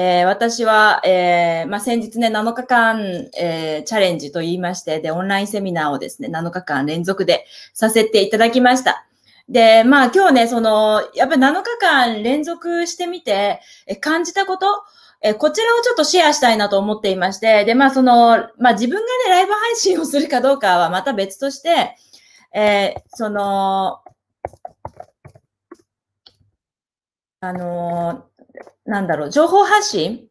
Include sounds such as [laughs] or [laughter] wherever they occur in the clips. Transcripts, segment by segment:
えー、私は、えー、まあ、先日ね、7日間、えー、チャレンジと言いまして、で、オンラインセミナーをですね、7日間連続でさせていただきました。で、まあ今日ね、その、やっぱ7日間連続してみて、え感じたこと、えこちらをちょっとシェアしたいなと思っていまして、で、まあその、まあ自分がね、ライブ配信をするかどうかはまた別として、えー、その、あのなんだろう、情報発信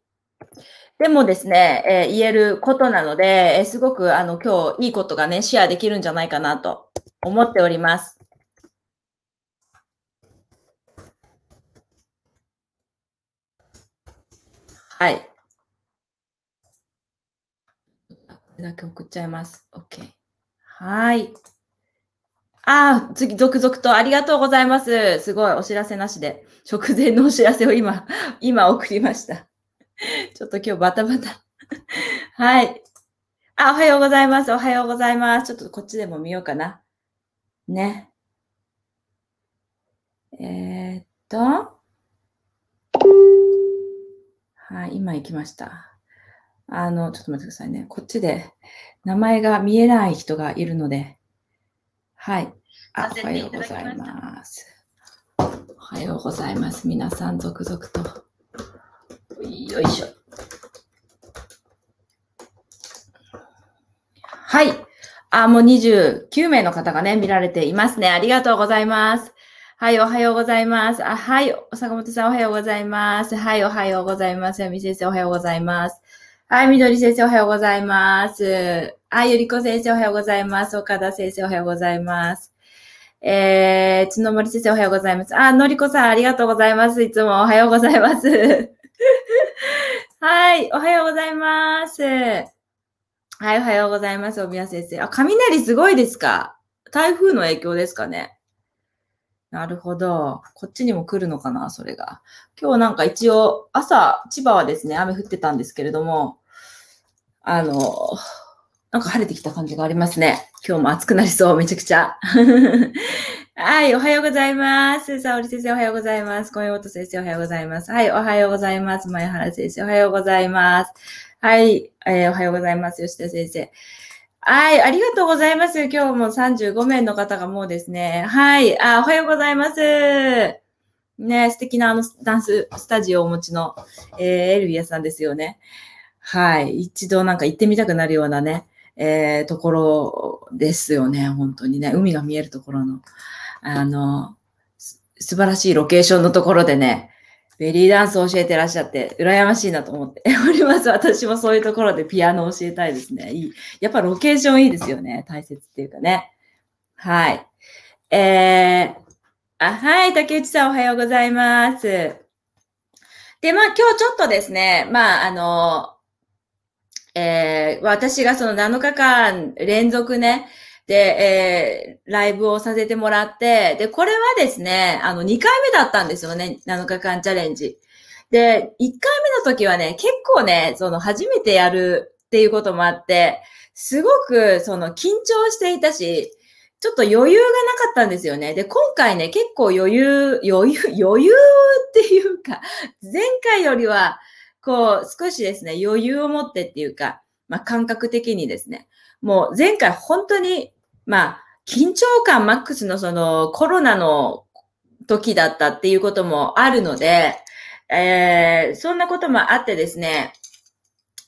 でもですね、えー、言えることなので、えー、すごくあの今日いいことがね、シェアできるんじゃないかなと思っております。はい。これだけ送っちゃいます。OK。はい。ああ、次、続々とありがとうございます。すごい、お知らせなしで。直前のお知らせを今、[laughs] 今送りました。ちょっと今日バタバタ。はい。あ、おはようございます。おはようございます。ちょっとこっちでも見ようかな。ね。えー、っと。はい、今行きました。あの、ちょっと待ってくださいね。こっちで名前が見えない人がいるので。はい。あ、おはようございます。おはようございます。皆さん、続々と。よいしょ。はい。あ、もう29名の方がね、見られていますね。ありがとうございます。はい、おはようございます。あ、はい、坂本さんおはようございます。はい、おはようございます。み先生おはようございます。はい、みどり先生おはようございます。あ、ゆりこ先生おはようございます。岡田先生おはようございます。えー、つの森先生おはようございます。あ、のりこさんありがとうございます。いつもおはようございます。[laughs] はい、おはようございます。はい、おはようございます。おみや先生。あ、雷すごいですか台風の影響ですかねなるほど。こっちにも来るのかな、それが。今日なんか一応、朝、千葉はですね、雨降ってたんですけれども、あの、なんか晴れてきた感じがありますね。今日も暑くなりそう、めちゃくちゃ。[laughs] はい、おはようございます。さおり先生、おはようございます。小岩本先生、おはようございます。はい、おはようございます。前原先生、おはようございます。はい、えー、おはようございます。吉田先生。はい、ありがとうございます。今日も35名の方がもうですね。はい、あおはようございます。ね、素敵なあのダンススタジオをお持ちの、えー、エルビアさんですよね。はい、一度なんか行ってみたくなるようなね。えー、ところですよね、本当にね。海が見えるところの、あの、素晴らしいロケーションのところでね、ベリーダンスを教えてらっしゃって、羨ましいなと思っております。私もそういうところでピアノを教えたいですね。いい。やっぱロケーションいいですよね。大切っていうかね。はい。えー、あ、はい、竹内さんおはようございます。で、まあ今日ちょっとですね、まああの、えー、私がその7日間連続ね、で、えー、ライブをさせてもらって、で、これはですね、あの、2回目だったんですよね、7日間チャレンジ。で、1回目の時はね、結構ね、その、初めてやるっていうこともあって、すごく、その、緊張していたし、ちょっと余裕がなかったんですよね。で、今回ね、結構余裕、余裕、余裕っていうか、前回よりは、こう、少しですね、余裕を持ってっていうか、まあ、感覚的にですね、もう前回本当に、まあ、緊張感マックスのそのコロナの時だったっていうこともあるので、えー、そんなこともあってですね、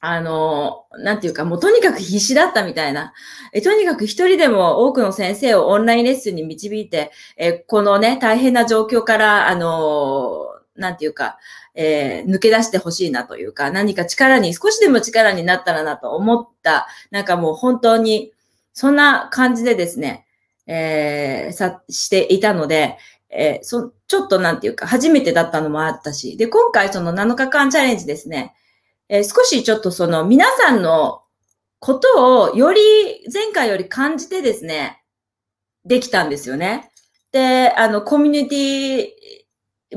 あの、なんていうか、もうとにかく必死だったみたいな。えとにかく一人でも多くの先生をオンラインレッスンに導いて、えこのね、大変な状況から、あの、なんていうか、えー、抜け出してほしいなというか、何か力に、少しでも力になったらなと思った、なんかもう本当に、そんな感じでですね、えー、さ、していたので、えー、そ、ちょっとなんていうか、初めてだったのもあったし、で、今回その7日間チャレンジですね、えー、少しちょっとその皆さんのことをより前回より感じてですね、できたんですよね。で、あの、コミュニティ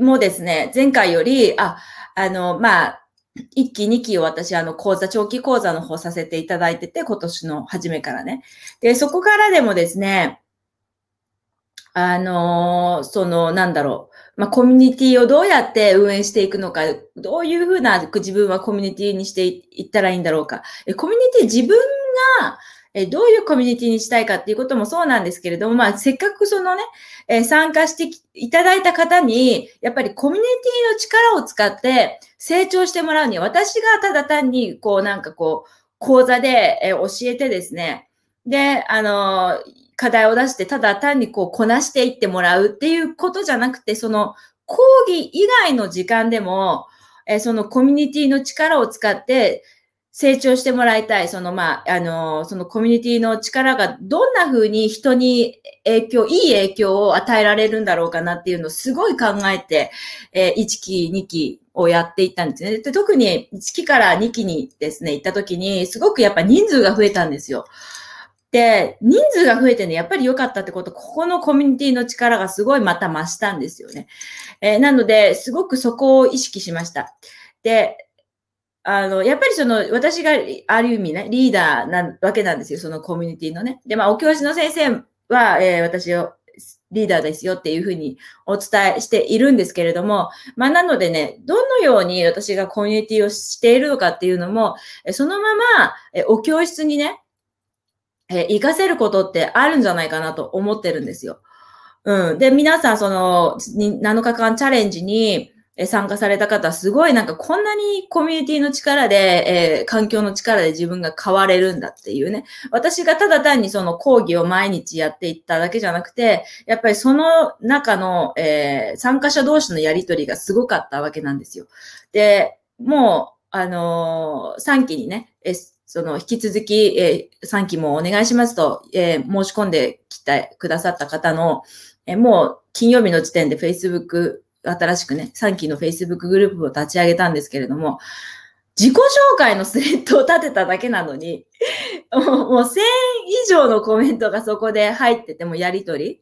もですね、前回より、あ、あの、まあ、1期、2期を私、あの、講座、長期講座の方させていただいてて、今年の初めからね。で、そこからでもですね、あのその、なんだろう。まあ、コミュニティをどうやって運営していくのか、どういうふうな自分はコミュニティにしていったらいいんだろうか。コミュニティ自分がえどういうコミュニティにしたいかっていうこともそうなんですけれども、まあ、せっかくそのね、え参加していただいた方に、やっぱりコミュニティの力を使って成長してもらうには、私がただ単に、こう、なんかこう、講座で、え教えてですね、で、あの課題を出して、ただ単にこう、こなしていってもらうっていうことじゃなくて、その、講義以外の時間でも、えそのコミュニティの力を使って、成長してもらいたい、その、まあ、あの、そのコミュニティの力がどんな風に人に影響、いい影響を与えられるんだろうかなっていうのをすごい考えて、えー、1期、2期をやっていったんですね。で特に1期から2期にですね、行った時に、すごくやっぱ人数が増えたんですよ。で、人数が増えてね、やっぱり良かったってこと、ここのコミュニティの力がすごいまた増したんですよね。えー、なので、すごくそこを意識しました。で、あの、やっぱりその、私がある意味ね、リーダーなわけなんですよ、そのコミュニティのね。で、まあ、お教師の先生は、えー、私をリーダーですよっていうふうにお伝えしているんですけれども、まあ、なのでね、どのように私がコミュニティをしているのかっていうのも、そのまま、えお教室にね、え活かせることってあるんじゃないかなと思ってるんですよ。うん。で、皆さん、その、7日間チャレンジに、参加された方、すごいなんかこんなにコミュニティの力で、えー、環境の力で自分が変われるんだっていうね。私がただ単にその講義を毎日やっていっただけじゃなくて、やっぱりその中の、えー、参加者同士のやりとりがすごかったわけなんですよ。で、もう、あのー、3期にね、その引き続き、えー、3期もお願いしますと、え申し込んできてくださった方の、えもう金曜日の時点で Facebook 新しくね、3期の Facebook グループを立ち上げたんですけれども、自己紹介のスレッドを立てただけなのに、[laughs] もう1000以上のコメントがそこで入っててもやりとり。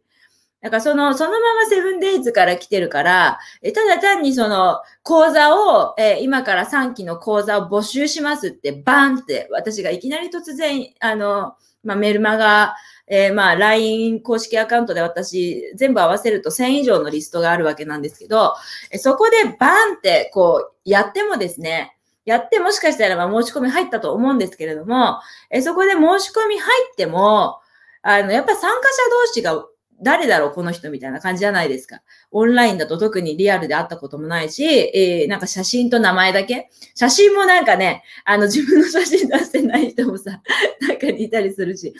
なんかその、そのままセブンデイズから来てるから、ただ単にその、講座を、え今から3期の講座を募集しますって、バンって、私がいきなり突然、あの、まあ、メルマガえー、まあ、LINE 公式アカウントで私、全部合わせると1000以上のリストがあるわけなんですけど、そこでバーンって、こう、やってもですね、やってもしかしたらあ申し込み入ったと思うんですけれども、えそこで申し込み入っても、あの、やっぱ参加者同士が誰だろうこの人みたいな感じじゃないですか。オンラインだと特にリアルで会ったこともないし、えー、なんか写真と名前だけ写真もなんかね、あの自分の写真出してない人もさ、[laughs] なんにいたりするし、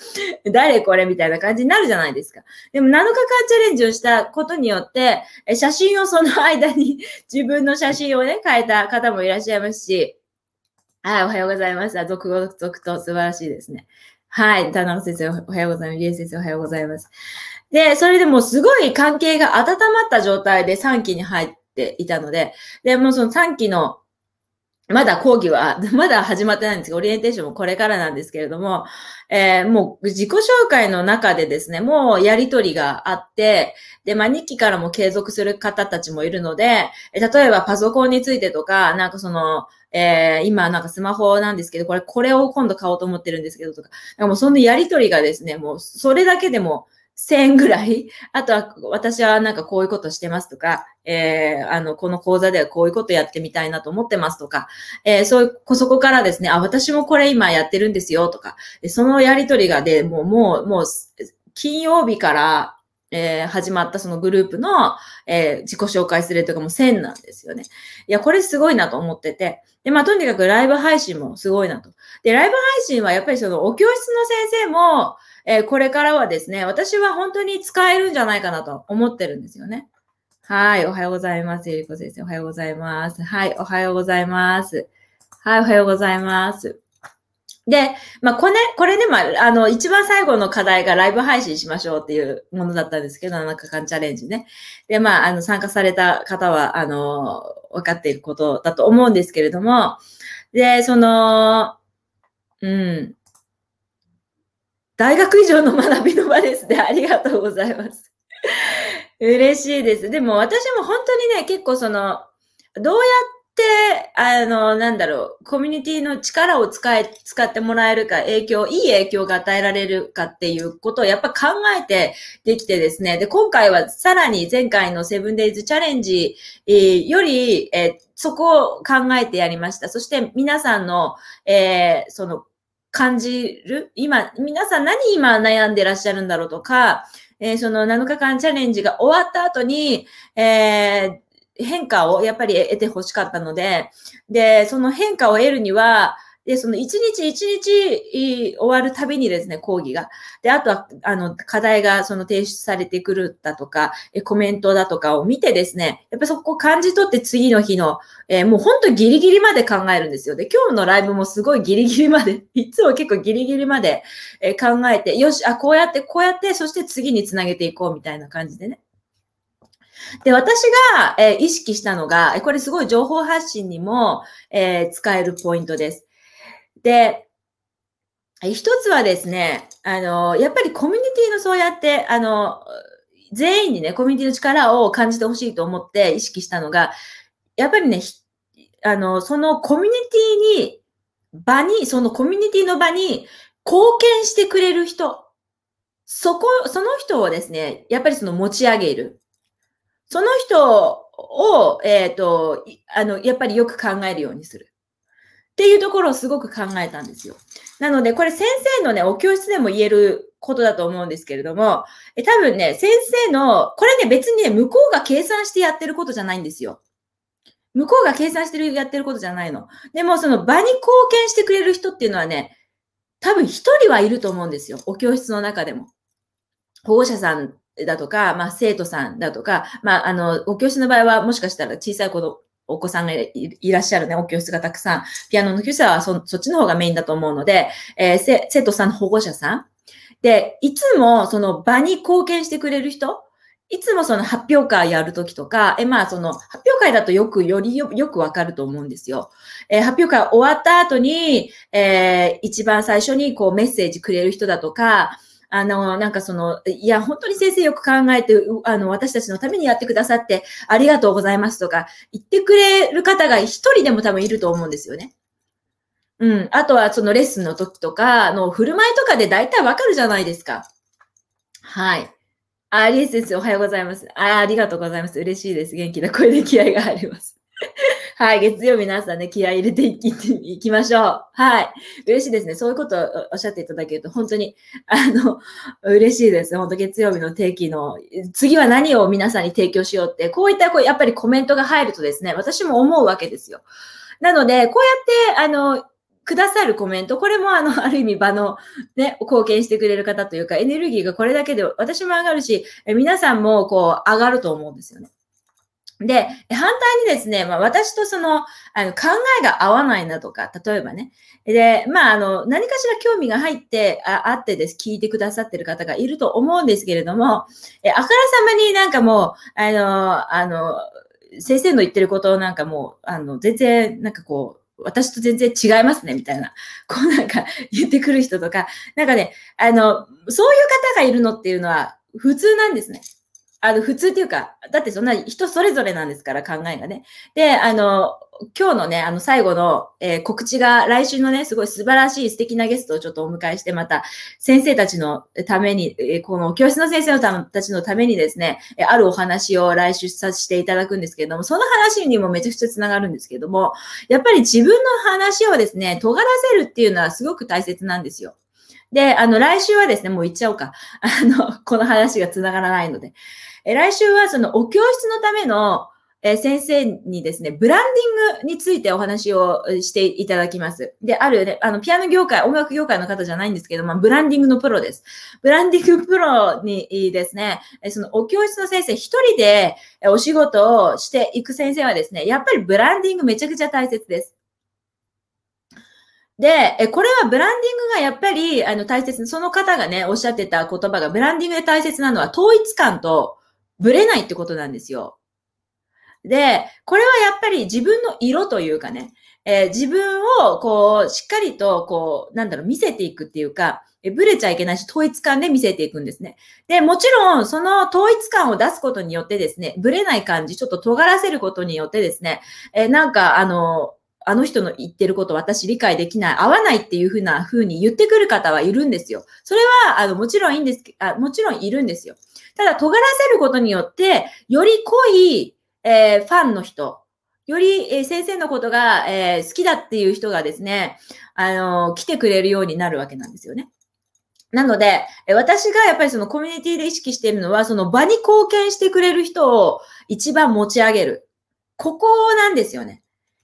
誰これみたいな感じになるじゃないですか。でも7日間チャレンジをしたことによって、写真をその間に [laughs] 自分の写真をね、変えた方もいらっしゃいますし、はい、おはようございます。続々と素晴らしいですね。はい。田中先生、おはようございます。りえ先生、おはようございます。で、それでもすごい関係が温まった状態で3期に入っていたので、で、もうその3期のまだ講義は、[laughs] まだ始まってないんですけど、オリエンテーションもこれからなんですけれども、えー、もう自己紹介の中でですね、もうやりとりがあって、で、まあ、日記からも継続する方たちもいるので、例えばパソコンについてとか、なんかその、えー、今なんかスマホなんですけど、これ、これを今度買おうと思ってるんですけどとか、かもうそのやりとりがですね、もうそれだけでも1000ぐらい [laughs] あとは、私はなんかこういうことしてますとか、えー、あの、この講座ではこういうことやってみたいなと思ってますとか、えー、そういう、そこからですね、あ、私もこれ今やってるんですよとか、そのやりとりがで、もう、もう、もう、金曜日から、えー、始まったそのグループの、えー、自己紹介するとかも1000なんですよね。いや、これすごいなと思ってて。で、まあ、とにかくライブ配信もすごいなと。で、ライブ配信はやっぱりそのお教室の先生も、えー、これからはですね、私は本当に使えるんじゃないかなと思ってるんですよね。はい、おはようございます。ゆりこ先生、おはようございます。はい、おはようございます。はい、おはようございます。で、まあ、これ、ね、これでも、あの、一番最後の課題がライブ配信しましょうっていうものだったんですけど、7日間チャレンジね。で、まあ、あの、参加された方は、あの、分かっていることだと思うんですけれども、で、その、うん、大学以上の学びの場ですね。ありがとうございます。[laughs] 嬉しいです。でも私も本当にね、結構その、どうやって、あの、なんだろう、コミュニティの力を使え、使ってもらえるか、影響、いい影響が与えられるかっていうことをやっぱ考えてできてですね。で、今回はさらに前回のセブンデイズチャレンジより、えそこを考えてやりました。そして皆さんの、えー、その、感じる今、皆さん何今悩んでらっしゃるんだろうとか、えー、その7日間チャレンジが終わった後に、えー、変化をやっぱり得て欲しかったので、で、その変化を得るには、で、その一日一日終わるたびにですね、講義が。で、あとは、あの、課題がその提出されてくるだとか、コメントだとかを見てですね、やっぱそこを感じ取って次の日の、えー、もう本当ギリギリまで考えるんですよ。で、今日のライブもすごいギリギリまで、[laughs] いつも結構ギリギリまで、え考えて、よし、あ、こうやって、こうやって、そして次につなげていこうみたいな感じでね。で、私が、えー、意識したのが、これすごい情報発信にも、えー、使えるポイントです。で、一つはですね、あの、やっぱりコミュニティのそうやって、あの、全員にね、コミュニティの力を感じてほしいと思って意識したのが、やっぱりね、あの、そのコミュニティに、場に、そのコミュニティの場に貢献してくれる人。そこ、その人をですね、やっぱりその持ち上げる。その人を、えっ、ー、と、あの、やっぱりよく考えるようにする。っていうところをすごく考えたんですよ。なので、これ先生のね、お教室でも言えることだと思うんですけれども、え多分ね、先生の、これね、別にね、向こうが計算してやってることじゃないんですよ。向こうが計算してる、やってることじゃないの。でも、その場に貢献してくれる人っていうのはね、多分一人はいると思うんですよ。お教室の中でも。保護者さんだとか、まあ、生徒さんだとか、まあ、あの、お教室の場合は、もしかしたら小さい子のお子さんがいらっしゃるね、お教室がたくさん、ピアノの教室はそそっちの方がメインだと思うので、えー、生徒さんの保護者さん。で、いつもその場に貢献してくれる人、いつもその発表会やるときとか、え、まあその発表会だとよく、よりよくわかると思うんですよ。えー、発表会終わった後に、えー、一番最初にこうメッセージくれる人だとか、あの、なんかその、いや、本当に先生よく考えて、あの、私たちのためにやってくださって、ありがとうございますとか、言ってくれる方が一人でも多分いると思うんですよね。うん。あとは、そのレッスンの時とか、の振る舞いとかで大体わかるじゃないですか。はい。あ、リエスでおはようございます。あありがとうございます。嬉しいです。元気な声で気合が入ります。はい、月曜日の朝ね、気合入れていきいきましょう。はい。嬉しいですね。そういうことをおっしゃっていただけると、本当に、あの、嬉しいです。本当月曜日の定期の、次は何を皆さんに提供しようって、こういったこう、やっぱりコメントが入るとですね、私も思うわけですよ。なので、こうやって、あの、くださるコメント、これもあの、ある意味場のね、貢献してくれる方というか、エネルギーがこれだけで私も上がるし、皆さんもこう、上がると思うんですよね。で、反対にですね、まあ、私とそのあの考えが合わないなとか、例えばね、で、まあ、あの、何かしら興味が入ってあ、あってです、聞いてくださってる方がいると思うんですけれども、え、あからさまになんかもう、あの、あの、先生の言ってることなんかもう、あの、全然、なんかこう、私と全然違いますね、みたいな。こうなんか言ってくる人とか、なんかね、あの、そういう方がいるのっていうのは普通なんですね。あの、普通っていうか、だってそんな人それぞれなんですから、考えがね。で、あの、今日のね、あの、最後の、えー、告知が、来週のね、すごい素晴らしい素敵なゲストをちょっとお迎えして、また、先生たちのために、えー、この教室の先生のたちのためにですね、えあるお話を来週させていただくんですけれども、その話にもめちゃくちゃ繋がるんですけれども、やっぱり自分の話をですね、尖らせるっていうのはすごく大切なんですよ。で、あの、来週はですね、もう行っちゃおうか。あの、この話が繋がらないので。え来週はそのお教室のための、え先生にですね、ブランディングについてお話をしていただきます。で、ある、ね、あの、ピアノ業界、音楽業界の方じゃないんですけど、まあ、ブランディングのプロです。ブランディングプロにですね、その、お教室の先生一人でお仕事をしていく先生はですね、やっぱりブランディングめちゃくちゃ大切です。で、これはブランディングがやっぱり、あの、大切、その方がね、おっしゃってた言葉が、ブランディングで大切なのは、統一感と、ぶれないってことなんですよ。で、これはやっぱり自分の色というかね、えー、自分をこう、しっかりとこう、なんだろう、見せていくっていうか、えぶれちゃいけないし、統一感で見せていくんですね。で、もちろん、その統一感を出すことによってですね、ぶれない感じ、ちょっと尖らせることによってですね、えー、なんか、あの、あの人の言ってること私理解できない、合わないっていうふうな風に言ってくる方はいるんですよ。それは、あの、もちろんいいんですあ、もちろんいるんですよ。ただ、尖らせることによって、より濃い、えー、ファンの人、より、え先生のことが、え好きだっていう人がですね、あの来てくれるようになるわけなんですよね。なので、私がやっぱりそのコミュニティで意識しているのは、その場に貢献してくれる人を一番持ち上げる。ここなんですよね。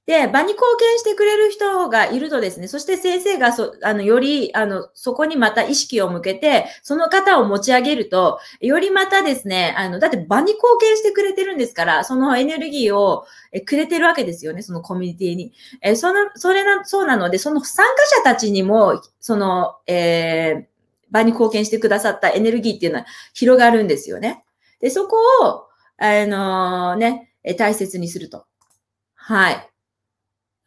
で、場に貢献してくれる人がいるとですね、そして先生がそ、あの、より、あの、そこにまた意識を向けて、その方を持ち上げると、よりまたですね、あの、だって場に貢献してくれてるんですから、そのエネルギーをえくれてるわけですよね、そのコミュニティに。え、その、それな、そうなので、その参加者たちにも、その、えー、場に貢献してくださったエネルギーっていうのは広がるんですよね。で、そこを、あのー、ね、大切にすると。はい。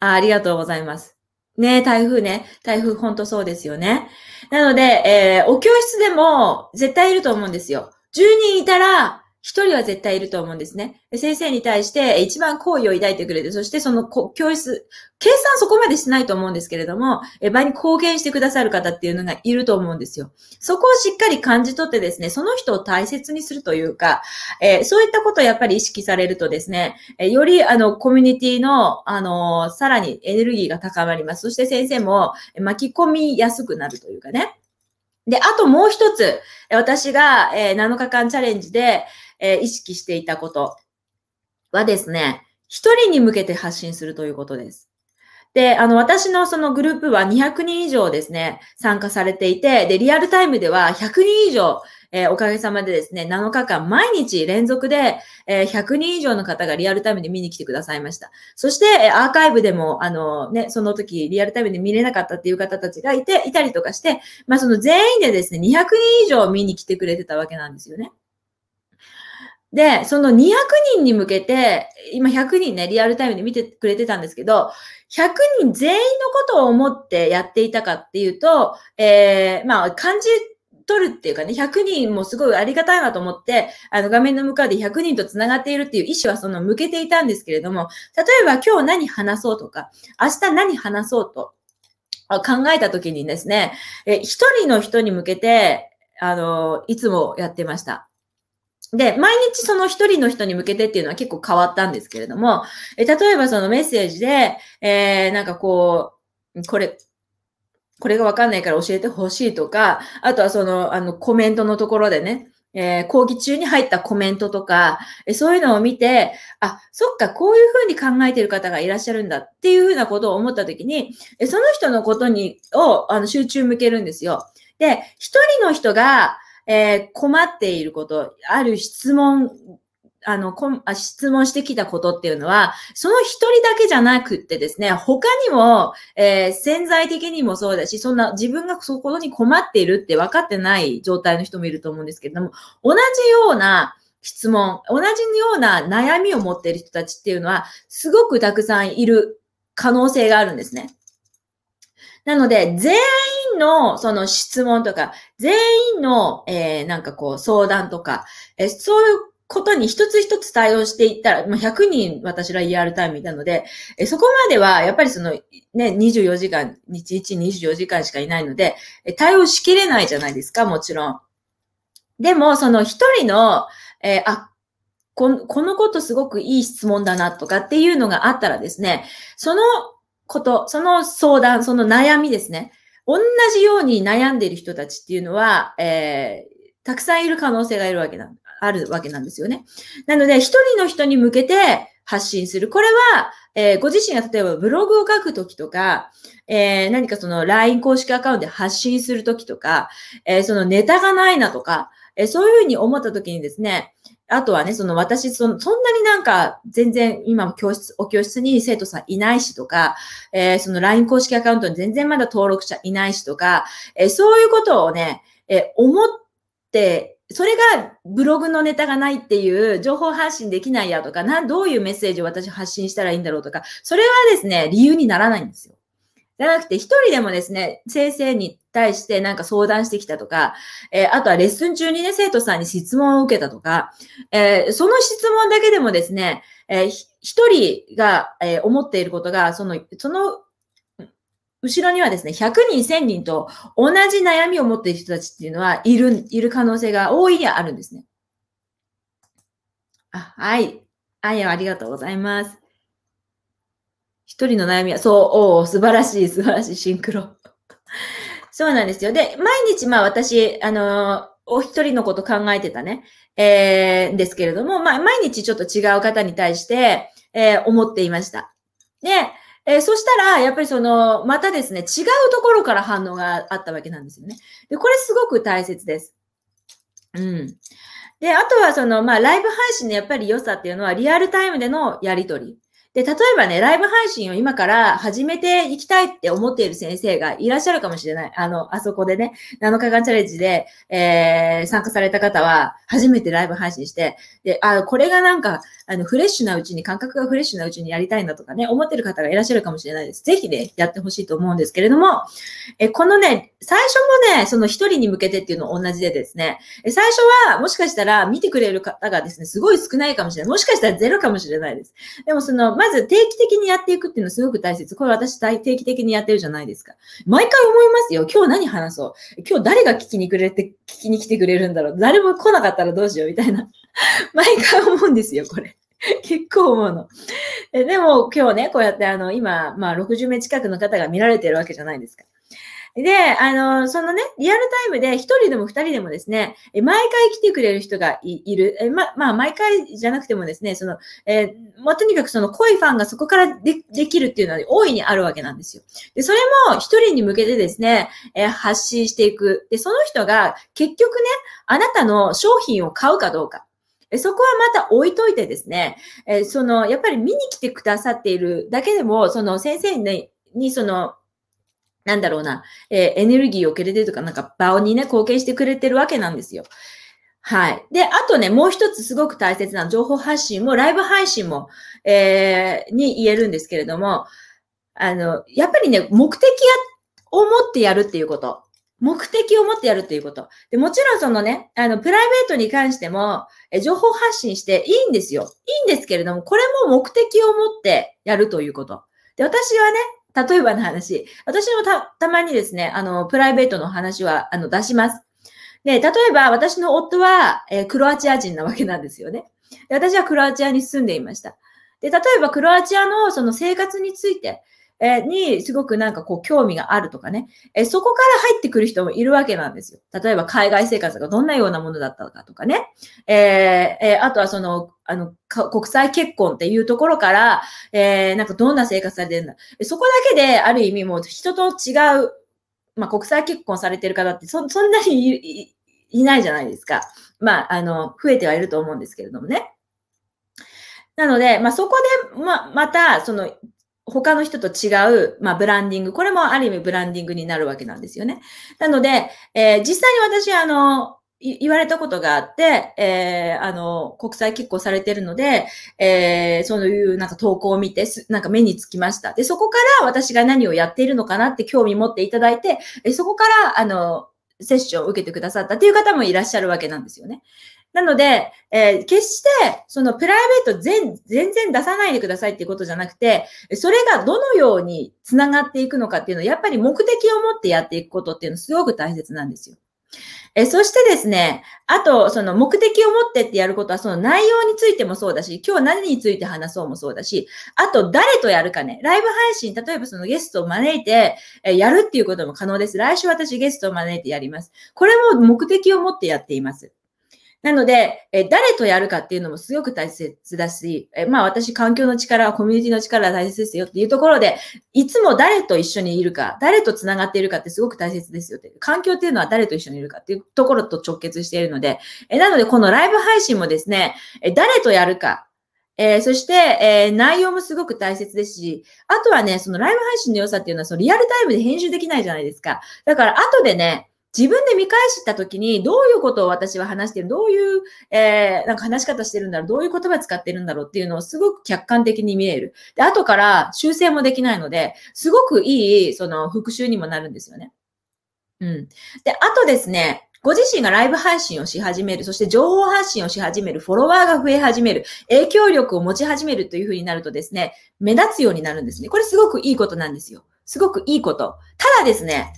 あありがとうございます。ね台風ね。台風ほんとそうですよね。なので、えー、お教室でも絶対いると思うんですよ。10人いたら、一人は絶対いると思うんですね。先生に対して一番好意を抱いてくれて、そしてその教室、計算そこまでしないと思うんですけれども、場に貢献してくださる方っていうのがいると思うんですよ。そこをしっかり感じ取ってですね、その人を大切にするというか、えー、そういったことをやっぱり意識されるとですね、よりあの、コミュニティの、あの、さらにエネルギーが高まります。そして先生も巻き込みやすくなるというかね。で、あともう一つ、私が、え7日間チャレンジで、えー、意識していたことはですね、一人に向けて発信するということです。で、あの、私のそのグループは200人以上ですね、参加されていて、で、リアルタイムでは100人以上、えー、おかげさまでですね、7日間毎日連続で、えー、100人以上の方がリアルタイムで見に来てくださいました。そして、えアーカイブでも、あのね、その時リアルタイムで見れなかったっていう方たちがいて、いたりとかして、まあその全員でですね、200人以上見に来てくれてたわけなんですよね。で、その200人に向けて、今100人ね、リアルタイムで見てくれてたんですけど、100人全員のことを思ってやっていたかっていうと、えー、まあ、感じ取るっていうかね、100人もすごいありがたいなと思って、あの、画面の向かいで100人と繋がっているっていう意思はその向けていたんですけれども、例えば今日何話そうとか、明日何話そうと考えた時にですね、え一人の人に向けて、あのいつもやってました。で、毎日その一人の人に向けてっていうのは結構変わったんですけれども、え例えばそのメッセージで、えー、なんかこう、これ、これがわかんないから教えてほしいとか、あとはその、あの、コメントのところでね、えー、講義中に入ったコメントとか、えそういうのを見て、あ、そっか、こういうふうに考えてる方がいらっしゃるんだっていうふうなことを思ったときに、えその人のことに、を、あの、集中向けるんですよ。で、一人の人が、えー、困っていること、ある質問、あの、こんあ質問してきたことっていうのは、その一人だけじゃなくってですね、他にも、えー、潜在的にもそうだし、そんな自分がそこに困っているって分かってない状態の人もいると思うんですけれども、同じような質問、同じような悩みを持っている人たちっていうのは、すごくたくさんいる可能性があるんですね。なので、全員員のその質問とか、全員の、えー、なんかこう相談とか、えー、そういうことに一つ一つ対応していったら、もう100人私らリアルタイムいたので、えそこまではやっぱりそのね、24時間、日1日24時間しかいないので、対応しきれないじゃないですか、もちろん。でも、その一人の、えー、あ、このことすごくいい質問だなとかっていうのがあったらですね、そのこと、その相談、その悩みですね。同じように悩んでいる人たちっていうのは、えー、たくさんいる可能性がいるわけな、あるわけなんですよね。なので、一人の人に向けて発信する。これは、えー、ご自身が例えばブログを書くときとか、えー、何かその LINE 公式アカウントで発信するときとか、えそのネタがないなとか、えそういうふうに思ったときにですね、あとはね、その私その、そんなになんか全然今教室、お教室に生徒さんいないしとか、えー、その LINE 公式アカウントに全然まだ登録者いないしとか、えー、そういうことをね、えー、思って、それがブログのネタがないっていう情報発信できないやとか、な、どういうメッセージを私発信したらいいんだろうとか、それはですね、理由にならないんですよ。じゃなくて、一人でもですね、先生に対してなんか相談してきたとか、えー、あとはレッスン中にね、生徒さんに質問を受けたとか、えー、その質問だけでもですね、えー、一人が、えー、思っていることが、その、その、後ろにはですね、100人、1000人と同じ悩みを持っている人たちっていうのはいる、いる可能性が大いにあるんですね。あはい。あや、ありがとうございます。一人の悩みは、そう、おお、素晴らしい、素晴らしい、シンクロ。[laughs] そうなんですよ。で、毎日、まあ私、あのー、お一人のこと考えてたね、えー、ですけれども、まあ毎日ちょっと違う方に対して、えー、思っていました。で、えー、そしたら、やっぱりその、またですね、違うところから反応があったわけなんですよね。で、これすごく大切です。うん。で、あとはその、まあ、ライブ配信のやっぱり良さっていうのは、リアルタイムでのやりとり。で、例えばね、ライブ配信を今から始めていきたいって思っている先生がいらっしゃるかもしれない。あの、あそこでね、7日間チャレンジで、えー、参加された方は、初めてライブ配信して、で、あ、これがなんか、あの、フレッシュなうちに、感覚がフレッシュなうちにやりたいんだとかね、思ってる方がいらっしゃるかもしれないです。ぜひね、やってほしいと思うんですけれども、え、このね、最初もね、その一人に向けてっていうの同じでですね、最初は、もしかしたら見てくれる方がですね、すごい少ないかもしれない。もしかしたらゼロかもしれないです。でもその、まず定期的にやっていくっていうのすごく大切。これ私定期的にやってるじゃないですか。毎回思いますよ。今日何話そう。今日誰が聞きにくれて、聞きに来てくれるんだろう。誰も来なかったらどうしようみたいな。[laughs] 毎回思うんですよ、これ。[laughs] 結構思うの。でも今日ね、こうやってあの、今、まあ60名近くの方が見られてるわけじゃないですか。で、あの、そのね、リアルタイムで一人でも二人でもですね、毎回来てくれる人がいる。えま、まあ、毎回じゃなくてもですね、その、えー、まあ、とにかくその濃いファンがそこからできるっていうのは大いにあるわけなんですよ。で、それも一人に向けてですね、えー、発信していく。で、その人が結局ね、あなたの商品を買うかどうか。そこはまた置いといてですね、えー、その、やっぱり見に来てくださっているだけでも、その先生に、にその、なんだろうな、えー、エネルギーをくれてるとか、なんか場にね、貢献してくれてるわけなんですよ。はい。で、あとね、もう一つすごく大切な情報発信も、ライブ配信も、えー、に言えるんですけれども、あの、やっぱりね、目的を持ってやるっていうこと。目的を持ってやるっていうこと。で、もちろんそのね、あの、プライベートに関しても、え情報発信していいんですよ。いいんですけれども、これも目的を持ってやるということ。で、私はね、例えばの話、私もた、たまにですね、あの、プライベートの話は、あの、出します。で、例えば私の夫は、えー、クロアチア人なわけなんですよねで。私はクロアチアに住んでいました。で、例えばクロアチアのその生活について、にすごくなんかこう興味があるとかね、えそこから入ってくる人もいるわけなんですよ。例えば海外生活がどんなようなものだったのかとかね、えー、えあとはその、あの、国際結婚っていうところから、えー、なんかどんな生活されてるんだ。そこだけである意味もう人と違う、まあ、国際結婚されてる方ってそそんなにいないじゃないですか。まあ、あの、増えてはいると思うんですけれどもね。なので、まあ、そこで、ま、また、その、他の人と違う、まあ、ブランディング。これもある意味ブランディングになるわけなんですよね。なので、えー、実際に私、あの、言われたことがあって、えー、あの、国際結婚されてるので、えー、そういうなんか投稿を見て、なんか目につきました。で、そこから私が何をやっているのかなって興味持っていただいて、そこから、あの、セッションを受けてくださったっていう方もいらっしゃるわけなんですよね。なので、えー、決して、そのプライベート全、全然出さないでくださいっていうことじゃなくて、それがどのように繋がっていくのかっていうのは、やっぱり目的を持ってやっていくことっていうのすごく大切なんですよ。えそしてですね、あと、その目的を持ってってやることは、その内容についてもそうだし、今日何について話そうもそうだし、あと誰とやるかね、ライブ配信、例えばそのゲストを招いて、えやるっていうことも可能です。来週私ゲストを招いてやります。これも目的を持ってやっています。なので、え誰とやるかっていうのもすごく大切だし、えまあ私環境の力、コミュニティの力は大切ですよっていうところで、いつも誰と一緒にいるか、誰と繋がっているかってすごく大切ですよって。環境っていうのは誰と一緒にいるかっていうところと直結しているので、えなのでこのライブ配信もですね、え誰とやるか、えー、そして、えー、内容もすごく大切ですし、あとはね、そのライブ配信の良さっていうのは、そのリアルタイムで編集できないじゃないですか。だから、後でね、自分で見返した時に、どういうことを私は話してる、どういう、えー、なんか話し方してるんだろう、どういう言葉使ってるんだろうっていうのをすごく客観的に見える。で、後から修正もできないので、すごくいい、その、復習にもなるんですよね。うん。で、あとですね、ご自身がライブ配信をし始める、そして情報発信をし始める、フォロワーが増え始める、影響力を持ち始めるというふうになるとですね、目立つようになるんですね。これすごくいいことなんですよ。すごくいいこと。ただですね、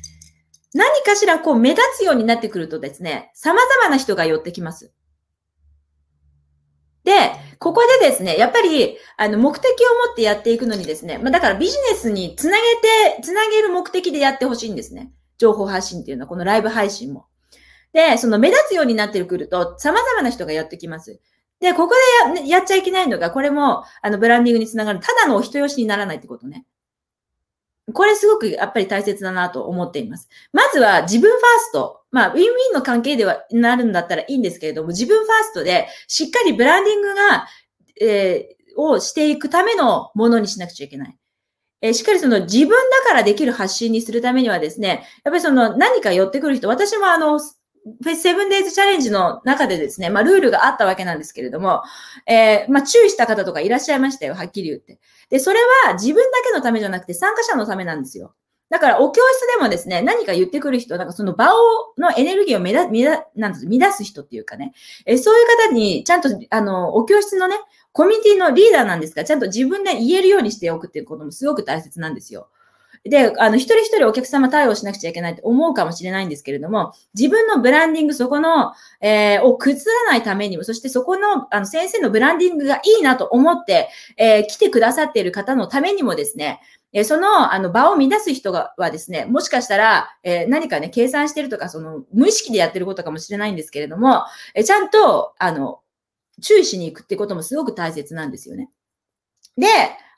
何かしらこう目立つようになってくるとですね、様々な人が寄ってきます。で、ここでですね、やっぱり、あの、目的を持ってやっていくのにですね、まあ、だからビジネスにつなげて、つなげる目的でやってほしいんですね。情報発信っていうのは、このライブ配信も。で、その目立つようになってくると、様々な人がやってきます。で、ここでやっちゃいけないのが、これも、あの、ブランディングにつながる、ただのお人よしにならないってことね。これすごくやっぱり大切だなと思っています。まずは自分ファースト。まあ、ウィンウィンの関係ではなるんだったらいいんですけれども、自分ファーストでしっかりブランディングが、えー、をしていくためのものにしなくちゃいけない。えしっかりその自分だからできる発信にするためにはですね、やっぱりその何か寄ってくる人、私もあの、セブンデイズチャレンジの中でですね、まあ、ルールがあったわけなんですけれども、えー、まあ、注意した方とかいらっしゃいましたよ、はっきり言って。で、それは自分だけのためじゃなくて参加者のためなんですよ。だから、お教室でもですね、何か言ってくる人、なんかその場を、のエネルギーを目だ、目だ、なん乱す人っていうかね、えそういう方に、ちゃんと、あの、お教室のね、コミュニティのリーダーなんですが、ちゃんと自分で言えるようにしておくっていうこともすごく大切なんですよ。で、あの、一人一人お客様対応しなくちゃいけないって思うかもしれないんですけれども、自分のブランディング、そこの、えー、を崩さないためにも、そしてそこの、あの、先生のブランディングがいいなと思って、えー、来てくださっている方のためにもですね、えその、あの、場を乱す人がはですね、もしかしたら、えー、何かね、計算してるとか、その、無意識でやってることかもしれないんですけれども、えー、ちゃんと、あの、注意しに行くってこともすごく大切なんですよね。で、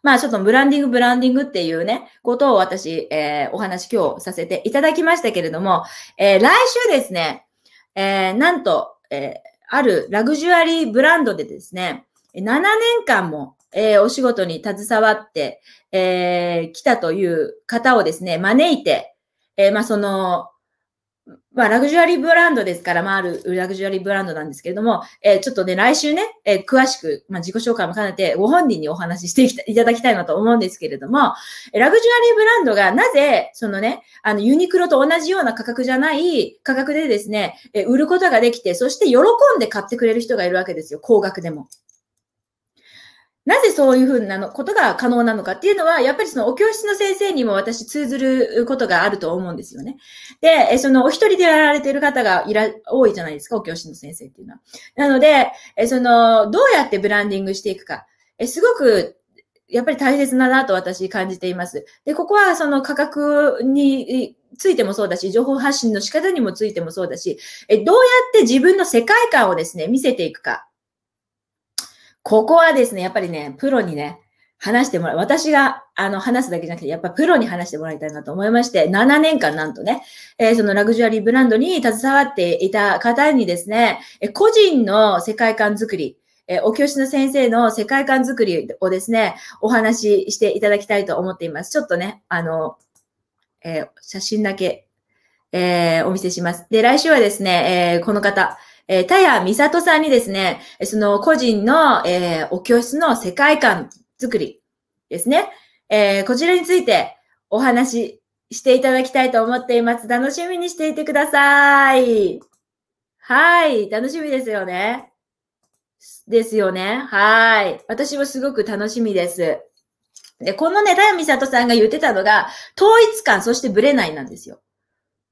まあちょっとブランディング、ブランディングっていうね、ことを私、えー、お話今日させていただきましたけれども、えー、来週ですね、えー、なんと、えあるラグジュアリーブランドでですね、7年間も、えお仕事に携わって、え来たという方をですね、招いて、えまあその、まあ、ラグジュアリーブランドですから、まあ、あるラグジュアリーブランドなんですけれども、えー、ちょっとね、来週ね、えー、詳しく、まあ、自己紹介も兼ねて、ご本人にお話ししていただきたいなと思うんですけれども、ラグジュアリーブランドがなぜ、そのね、あの、ユニクロと同じような価格じゃない価格でですね、えー、売ることができて、そして喜んで買ってくれる人がいるわけですよ、高額でも。なぜそういうふうなのことが可能なのかっていうのは、やっぱりそのお教室の先生にも私通ずることがあると思うんですよね。で、そのお一人でやられてる方がいら、多いじゃないですか、お教室の先生っていうのは。なので、その、どうやってブランディングしていくか。すごくやっぱり大切だなと私感じています。で、ここはその価格についてもそうだし、情報発信の仕方にもついてもそうだし、えどうやって自分の世界観をですね、見せていくかここはですね、やっぱりね、プロにね、話してもらう。私が、あの、話すだけじゃなくて、やっぱプロに話してもらいたいなと思いまして、7年間なんとね、えー、そのラグジュアリーブランドに携わっていた方にですね、え個人の世界観づくり、えお教師の先生の世界観づくりをですね、お話ししていただきたいと思っています。ちょっとね、あの、えー、写真だけ、えー、お見せします。で、来週はですね、えこの方、えー、田谷美里さんにですね、その個人の、えー、お教室の世界観作りですね、えー、こちらについてお話ししていただきたいと思っています。楽しみにしていてください。はい、楽しみですよね。ですよね。はい。私もすごく楽しみです。で、このね、田谷美里さんが言ってたのが、統一感、そしてブレないなんですよ。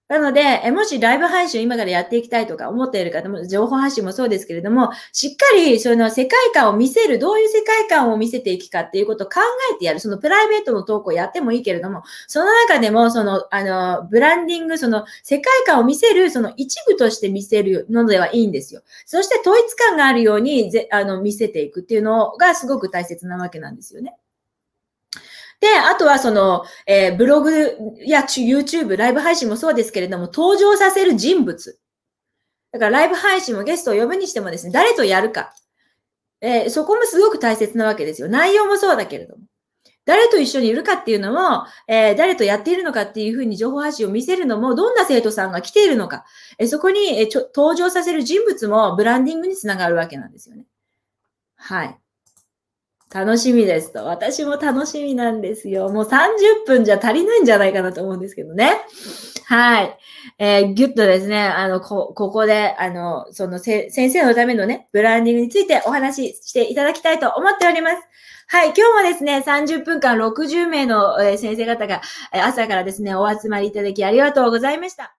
なので、えもしライブ配信を今からやっていきたいとか思っている方も、情報発信もそうですけれども、しっかりその世界観を見せる、どういう世界観を見せていくかっていうことを考えてやる、そのプライベートのトークをやってもいいけれども、その中でも、その、あの、ブランディング、その世界観を見せる、その一部として見せるのではいいんですよ。そして統一感があるように、ぜあの、見せていくっていうのがすごく大切なわけなんですよね。で、あとはその、えー、ブログや YouTube、ライブ配信もそうですけれども、登場させる人物。だからライブ配信もゲストを呼ぶにしてもですね、誰とやるか。えー、そこもすごく大切なわけですよ。内容もそうだけれども。誰と一緒にいるかっていうのも、えー、誰とやっているのかっていうふうに情報発信を見せるのも、どんな生徒さんが来ているのか、えー、そこに、えー、ちょ登場させる人物もブランディングにつながるわけなんですよね。はい。楽しみですと。私も楽しみなんですよ。もう30分じゃ足りないんじゃないかなと思うんですけどね。はい。えー、ぎゅっとですね、あの、こ、ここで、あの、その先生のためのね、ブランディングについてお話ししていただきたいと思っております。はい、今日もですね、30分間60名の先生方が朝からですね、お集まりいただきありがとうございました。